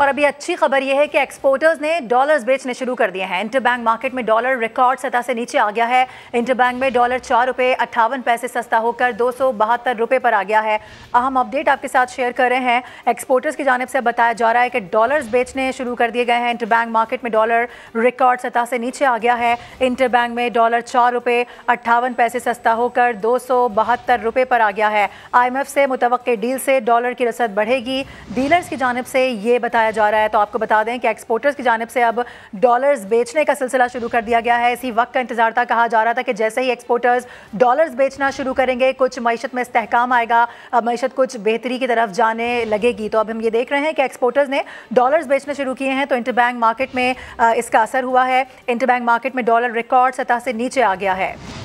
और अभी अच्छी खबर यह है कि एक्सपोर्टर्स ने डॉलर्स बेचने शुरू कर दिए हैं इंटरबैंक मार्केट में डॉलर रिकॉर्ड सतह से नीचे आ गया है इंटरबैंक में डॉलर चार रुपये अट्ठावन पैसे सस्ता होकर दो सौ बहत्तर रुपये पर आ गया है अहम अपडेट आपके साथ शेयर कर रहे हैं एक्सपोर्टर्स की जानब से बताया जा रहा है कि डॉलर्स बेचने शुरू कर दिए गए हैं इंटरबैंक मार्केट में डॉलर रिकॉर्ड सतह से नीचे आ गया है इंटरबैंक में डॉलर चार रुपये अट्ठावन पैसे सस्ता होकर दो सौ बहत्तर रुपये पर आ गया है आई से मुतव डील से डॉलर की रसद बढ़ेगी डीलर्स की जानब से ये बताया बढ़ाया जा रहा है तो आपको बता दें कि एक्सपोर्टर्स की जानब से अब डॉलर्स बेचने का सिलसिला शुरू कर दिया गया है इसी वक्त का इंतजार था कहा जा रहा था कि जैसे ही एक्सपोर्टर्स डॉलर्स बेचना शुरू करेंगे कुछ मीशत में इसकाम आएगा मीशत कुछ बेहतरी की तरफ जाने लगेगी तो अब हम ये देख रहे हैं कि एक्सपोर्टर्स ने डॉलर्स बेचने शुरू किए हैं तो इंटरबैंक मार्केट में इसका असर हुआ है इंटरबैंक मार्केट में डॉलर रिकॉर्ड सतह से नीचे आ गया है